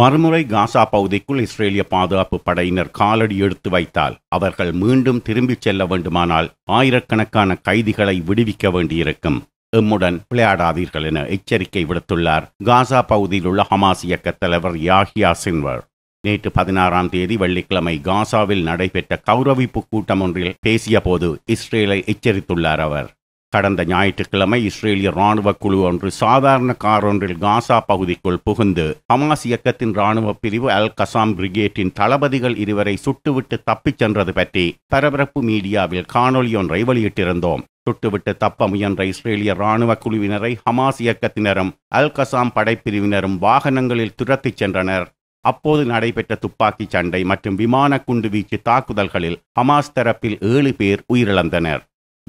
மறுமுறை காசா பகுதிக்குள் இஸ்ரேலிய பாதுகாப்பு படையினர் காலடி எடுத்து வைத்தால் அவர்கள் மீண்டும் திரும்பிச் செல்ல வேண்டுமானால் ஆயிரக்கணக்கான கைதிகளை விடுவிக்க வேண்டியிருக்கும் எம்முடன் விளையாடாதீர்கள் என எச்சரிக்கை விடுத்துள்ளார் காசா பகுதியில் உள்ள ஹமாஸ் இயக்க தலைவர் யாஹியா சின்வர் நேற்று பதினாறாம் தேதி வெள்ளிக்கிழமை காசாவில் நடைபெற்ற கௌரவிப்பு கூட்டம் ஒன்றில் பேசிய போது இஸ்ரேலை எச்சரித்துள்ளார் அவர் கடந்த ஞாயிற்றுக்கிழமை இஸ்ரேலிய ராணுவ குழு ஒன்று சாதாரண கார் ஒன்றில் காசா பகுதிக்குள் புகுந்து ஹமாஸ் இயக்கத்தின் ராணுவ பிரிவு அல் கசாம் பிரிகேட்டின் தளபதிகள் இருவரை சுட்டுவிட்டு தப்பிச் சென்றது பற்றி பரபரப்பு மீடியாவில் காணொலி ஒன்றை வெளியிட்டிருந்தோம் சுட்டுவிட்டு தப்ப முயன்ற இஸ்ரேலிய ராணுவ குழுவினரை ஹமாஸ் இயக்கத்தினரும் அல் கசாம் படைப்பிரிவினரும் வாகனங்களில் துரத்திச் சென்றனர் அப்போது நடைபெற்ற துப்பாக்கிச் சண்டை மற்றும் விமான குண்டு வீச்சு தாக்குதல்களில் ஹமாஸ் தரப்பில் ஏழு பேர் உயிரிழந்தனர்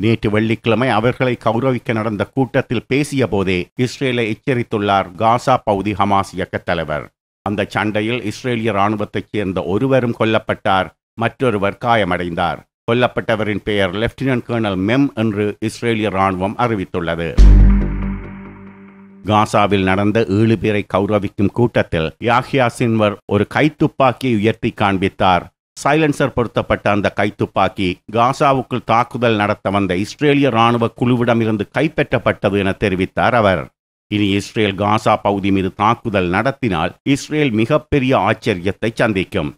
நேற்று வெள்ளிக்கிழமை அவர்களை கௌரவிக்க நடந்த கூட்டத்தில் பேசிய போதே இஸ்ரேலை எச்சரித்துள்ளார் காசா பகுதி ஹமாஸ் இயக்கத் தலைவர் அந்த சண்டையில் இஸ்ரேலிய ராணுவத்தைச் சேர்ந்த ஒருவரும் கொல்லப்பட்டார் மற்றொருவர் காயமடைந்தார் கொல்லப்பட்டவரின் பெயர் லெப்டினன்ட் கேர்னல் மெம் என்று இஸ்ரேலிய இராணுவம் அறிவித்துள்ளது காசாவில் நடந்த ஏழு பேரை கௌரவிக்கும் கூட்டத்தில் யாஹியா சின்வர் ஒரு கைத்துப்பாக்கியை உயர்த்தி காண்பித்தார் சைலன்சர் பொருத்தப்பட்ட அந்த கைத்துப்பாக்கி காசாவுக்குள் தாக்குதல் நடத்த வந்த இஸ்ரேலிய இராணுவ குழுவிடமிருந்து கைப்பற்றப்பட்டது என தெரிவித்தார் அவர் இனி இஸ்ரேல் காசா பகுதி மீது தாக்குதல் நடத்தினால் இஸ்ரேல் மிகப்பெரிய ஆச்சரியத்தை சந்திக்கும்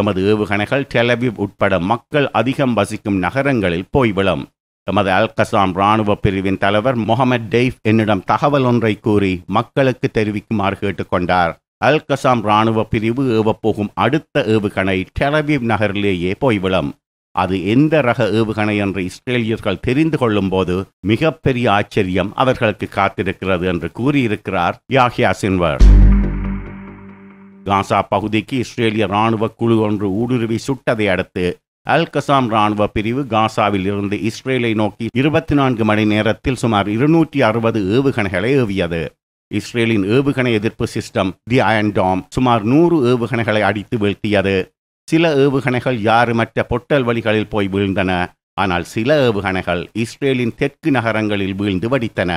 எமது ஏவுகணைகள் டெலவிவ் உட்பட மக்கள் அதிகம் வசிக்கும் நகரங்களில் போய்விடும் எமது அல்கசாம் இராணுவ பிரிவின் தலைவர் முகமது டெய்ஃப் என்னிடம் தகவல் ஒன்றை கூறி மக்களுக்கு தெரிவிக்குமாறு கேட்டுக்கொண்டார் அல்கசாம் இராணுவ பிரிவு ஏவப்போகும் அடுத்த ஏவுகணை டெலபீப் நகரிலேயே போய்விடும் அது எந்த ரக ஏவுகணை என்று இஸ்ரேலியர்கள் தெரிந்து கொள்ளும்போது மிகப்பெரிய ஆச்சரியம் அவர்களுக்கு காத்திருக்கிறது என்று கூறியிருக்கிறார் யாகியா சின்வர் காசா பகுதிக்கு இஸ்ரேலிய இராணுவ குழு ஒன்று ஊடுருவி சுட்டதை அடுத்து அல் கசாம் இராணுவ பிரிவு காசாவில் இருந்து இஸ்ரேலை நோக்கி இருபத்தி நான்கு மணி நேரத்தில் சுமார் இருநூற்றி அறுபது ஏவுகணைகளை ஏவியது இஸ்ரேலின் ஏவுகணை எதிர்ப்பு சிஸ்டம் தி அயன்டாம் சுமார் நூறு ஏவுகணைகளை அடித்து வீழ்த்தியது சில ஏவுகணைகள் யாருமற்ற பொட்டல் வழிகளில் போய் வீழ்ந்தன ஆனால் சில ஏவுகணைகள் இஸ்ரேலின் தெற்கு நகரங்களில் வீழ்ந்து வடித்தன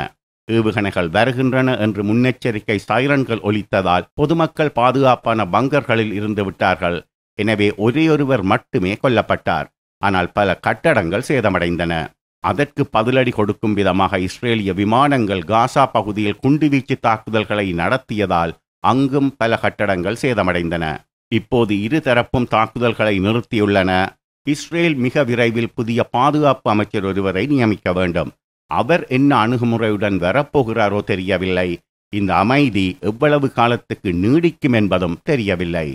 ஏவுகணைகள் வருகின்றன என்று முன்னெச்சரிக்கை சைரன்கள் ஒலித்ததால் பொதுமக்கள் பாதுகாப்பான பங்கர்களில் இருந்து விட்டார்கள் எனவே ஒரேயொருவர் மட்டுமே கொல்லப்பட்டார் ஆனால் பல கட்டடங்கள் சேதமடைந்தன அதற்கு பதிலடி கொடுக்கும் விதமாக இஸ்ரேலிய விமானங்கள் காசா பகுதியில் குண்டுவீச்சு தாக்குதல்களை நடத்தியதால் அங்கும் பல கட்டடங்கள் சேதமடைந்தன இப்போது இருதரப்பும் தாக்குதல்களை நிறுத்தியுள்ளன இஸ்ரேல் மிக விரைவில் புதிய பாதுகாப்பு அமைச்சர் ஒருவரை நியமிக்க வேண்டும் அவர் என்ன அணுகுமுறையுடன் வரப்போகிறாரோ தெரியவில்லை இந்த அமைதி எவ்வளவு காலத்துக்கு நீடிக்கும் என்பதும் தெரியவில்லை